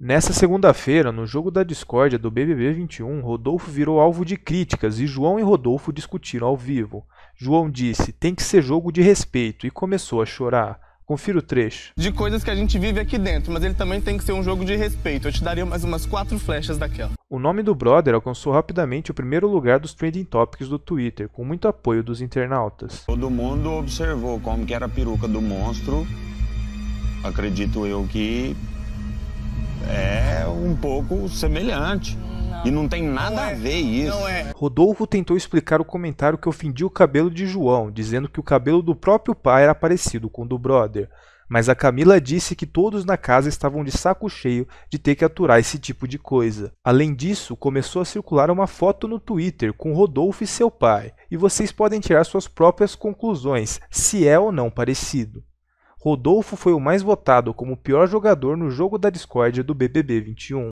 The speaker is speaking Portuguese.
Nessa segunda-feira, no jogo da discórdia do BBB 21, Rodolfo virou alvo de críticas e João e Rodolfo discutiram ao vivo. João disse: "Tem que ser jogo de respeito" e começou a chorar. Confira o trecho. De coisas que a gente vive aqui dentro, mas ele também tem que ser um jogo de respeito. Eu te daria mais umas quatro flechas daquela. O nome do brother alcançou rapidamente o primeiro lugar dos trending topics do Twitter, com muito apoio dos internautas. Todo mundo observou como que era a peruca do monstro. Acredito eu que é um pouco semelhante. E não tem nada não é, a ver isso. É. Rodolfo tentou explicar o comentário que ofendia o cabelo de João, dizendo que o cabelo do próprio pai era parecido com o do brother. Mas a Camila disse que todos na casa estavam de saco cheio de ter que aturar esse tipo de coisa. Além disso, começou a circular uma foto no Twitter com Rodolfo e seu pai, e vocês podem tirar suas próprias conclusões se é ou não parecido. Rodolfo foi o mais votado como o pior jogador no jogo da discórdia do BBB 21